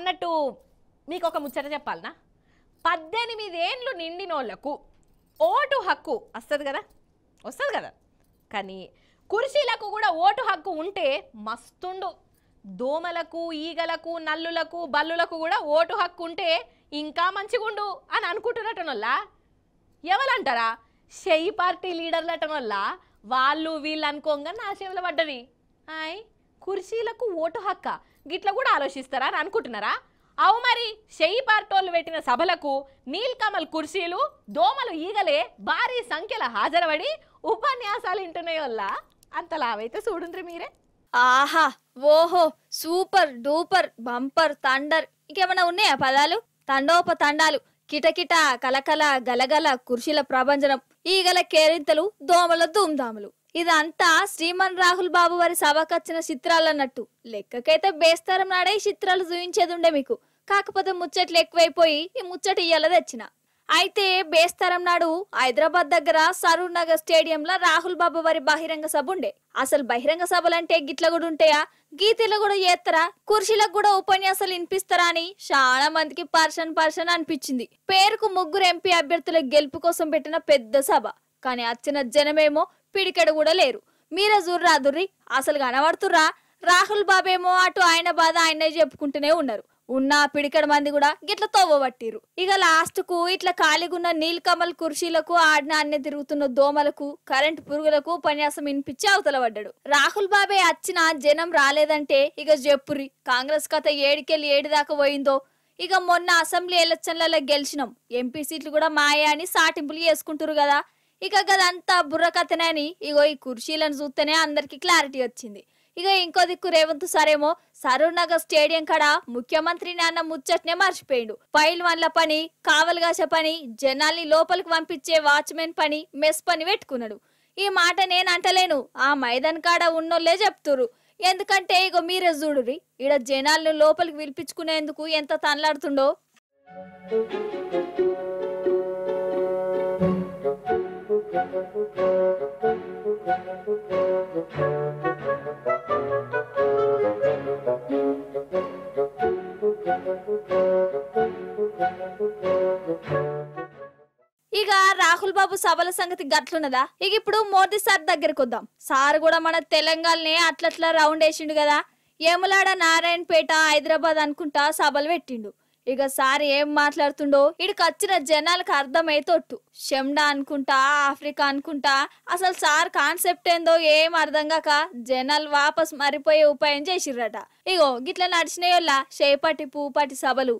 అన్నట్టు మీకు ఒక ముచ్చట చెప్పాలనా పద్దెనిమిదేండ్లు నిండినోళ్లకు ఓటు హక్కు వస్తుంది కదా వస్తుంది కదా కానీ కుర్చీలకు కూడా ఓటు హక్కు ఉంటే మస్తుండు దోమలకు ఈగలకు నల్లులకు బల్లులకు కూడా ఓటు హక్కు ఉంటే ఇంకా మంచిగుండు అని అనుకుంటున్నటనొల్లా ఎవరంటారా షెయి పార్టీ వల్ల వాళ్ళు వీళ్ళు అనుకోగానే నా చెవిలో పడ్డది ఆయ్ కుర్చీలకు ఓటు హక్క గిట్లా కూడా ఆలోచిస్తారా అని అనుకుంటున్నారా అవు మరి షెయి పార్టోళ్ళు పెట్టిన సభలకు నీల్కమల్ కుర్చీలు దోమలు ఈగలే భారీ సంఖ్యలో హాజరవడి ఉపన్యాసాలు వింటున్నాయోల్లా అంత లావైతే చూడుండ్రి మీరే ఆహా ఓహో సూపర్ డూపర్ బంపర్ తండర్ ఇంకేమైనా ఉన్నాయా పదాలు తండోప తండాలు కిటకిట కలకల గలగల కుర్చీల ప్రభంజనం ఈగల కేరింతలు దోమల ధూమ్ధాములు ఇదంతా శ్రీమన్ రాహుల్ బాబు వారి సభకొచ్చిన చిత్రాలు అన్నట్టు లెక్కకైతే బేస్తారం నాడే ఈ చిత్రాలు ఉండే మీకు కాకపోతే ముచ్చట్లు ఎక్కువైపోయి ఈ ముచ్చట ఇయ్యాల తెచ్చిన అయితే బేస్తారం నాడు హైదరాబాద్ దగ్గర సరూర్ నగర్ స్టేడియంలో రాహుల్ బాబు వారి బహిరంగ సభ ఉండే అసలు బహిరంగ సభలంటే గిట్ల కూడా ఉంటాయా గీతలు కూడా చేస్తారా కుర్చీలకు కూడా ఉపన్యాసాలు వినిపిస్తారా అని చాలా మందికి పర్సన్ పర్సన్ అనిపించింది పేరుకు ముగ్గురు ఎంపీ అభ్యర్థుల గెలుపు కోసం పెట్టిన పెద్ద సభ కానీ వచ్చిన జనమేమో పిడికెడు కూడా లేరు మీరే జుర్రా దుర్రి అసలు కనబడుతుర్రా రాహుల్ బాబేమో అటు ఆయన బాధ ఆయనే చెప్పుకుంటూనే ఉన్నారు ఉన్న పిడికడ మంది కూడా గిట్ల తోవబట్టిరు ఇక లాస్ట్కు ఇట్లా ఖాళీగున్న నీలకమల్ కుర్చీలకు ఆడిన అన్ని తిరుగుతున్న దోమలకు కరెంట్ పురుగులకు ఉపన్యాసం వినిపించి అవతల పడ్డాడు రాహుల్ బాబే వచ్చిన జనం రాలేదంటే ఇక చెప్పురి కాంగ్రెస్ కథ ఏడికెళ్ళి ఏడి దాకా పోయిందో ఇక మొన్న అసెంబ్లీ ఎలక్షన్లలో గెలిచినాం ఎంపీ సీట్లు కూడా మాయా అని సాటింపులు చేసుకుంటారు కదా ఇక గదంతా బుర్రకథనే అని ఇగో ఈ కుర్చీలను చూస్తేనే అందరికి క్లారిటీ వచ్చింది ఇక ఇంకో దిక్కు రేవంత్ సరేమో సరూర్ నగర్ స్టేడియం కాడ ముఖ్యమంత్రి నాన్న ముచ్చట్నే మర్చిపోయిండు ఫైల్ వన్ల పని కావలు కాసే పని జనాల్ని లోపలికి పంపించే వాచ్మెన్ పని మెస్ పని పెట్టుకున్నాడు ఈ మాట నేను అంటలేను ఆ మైదాన్ కాడ ఉన్నోళ్ళే చెప్తురు ఎందుకంటే ఇగో మీరే చూడురి ఈడ జనాలను లోపలికి పిలిపించుకునేందుకు ఎంత తనలాడుతుండో ఇక రాహుల్ బాబు సభల సంగతి గట్లున్నదా ఇక ఇప్పుడు మోదీ సార్ దగ్గరికి వద్దాం సార్ కూడా మన తెలంగాణని అట్లట్లా రౌండ్ వేసిండు కదా ఏములాడ నారాయణపేట హైదరాబాద్ అనుకుంటా సభలు పెట్టిండు ఇక సార్ ఏం మాట్లాడుతుండో ఇడికి వచ్చిన జనాలకు అర్థమైతోట్టు షెమ్డా అనుకుంటా ఆఫ్రికా అనుకుంటా అసలు సార్ కాన్సెప్ట్ ఏందో ఏం అర్థం కాక జనాలు వాపస్ మరిపోయే ఉపాయం చేసిర్రట ఇగో గిట్ల నడిచినాయోళ్ళ చేపటి పూపటి సభలు